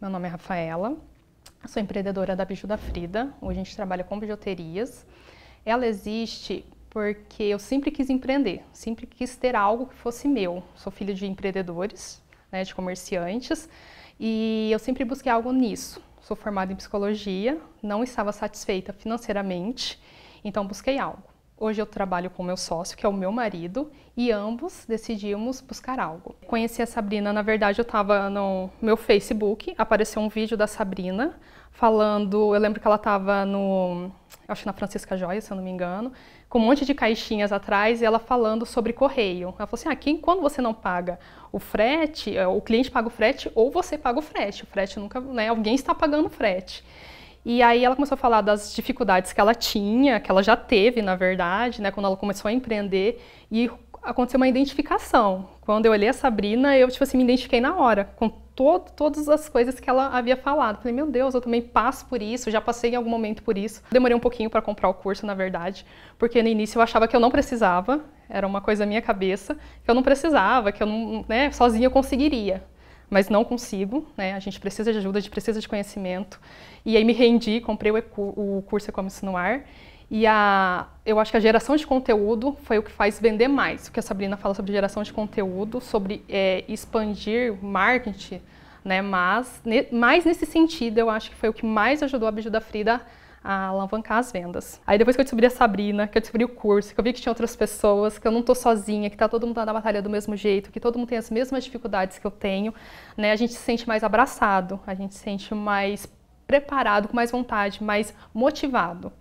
Meu nome é Rafaela, sou empreendedora da Biju da Frida. Hoje a gente trabalha com bijuterias. Ela existe porque eu sempre quis empreender, sempre quis ter algo que fosse meu. Sou filha de empreendedores, né, de comerciantes, e eu sempre busquei algo nisso. Sou formada em psicologia, não estava satisfeita financeiramente, então busquei algo. Hoje eu trabalho com meu sócio, que é o meu marido, e ambos decidimos buscar algo. Conheci a Sabrina, na verdade, eu estava no meu Facebook, apareceu um vídeo da Sabrina falando, eu lembro que ela estava no, acho que na Francisca Joia, se eu não me engano, com um monte de caixinhas atrás e ela falando sobre correio. Ela falou assim: ah, quando você não paga o frete, eh, o cliente paga o frete ou você paga o frete. O frete nunca, né, alguém está pagando o frete. E aí ela começou a falar das dificuldades que ela tinha, que ela já teve, na verdade, né, quando ela começou a empreender e aconteceu uma identificação. Quando eu olhei a Sabrina, eu tipo assim me identifiquei na hora com todo, todas as coisas que ela havia falado. Falei, meu Deus, eu também passo por isso, já passei em algum momento por isso. Demorei um pouquinho para comprar o curso, na verdade, porque no início eu achava que eu não precisava, era uma coisa da minha cabeça, que eu não precisava, que eu não, né, sozinha eu conseguiria mas não consigo, né? A gente precisa de ajuda, a gente precisa de conhecimento. E aí me rendi, comprei o, curso E-Commerce no Ar. E a, eu acho que a geração de conteúdo foi o que faz vender mais. O que a Sabrina fala sobre geração de conteúdo, sobre é, expandir marketing, né? Mas ne, mais nesse sentido, eu acho que foi o que mais ajudou a Biju da Frida a alavancar as vendas. Aí depois que eu descobri a Sabrina, que eu descobri o curso, que eu vi que tinha outras pessoas, que eu não tô sozinha, que tá todo mundo na batalha do mesmo jeito, que todo mundo tem as mesmas dificuldades que eu tenho, né? A gente se sente mais abraçado, a gente se sente mais preparado, com mais vontade, mais motivado.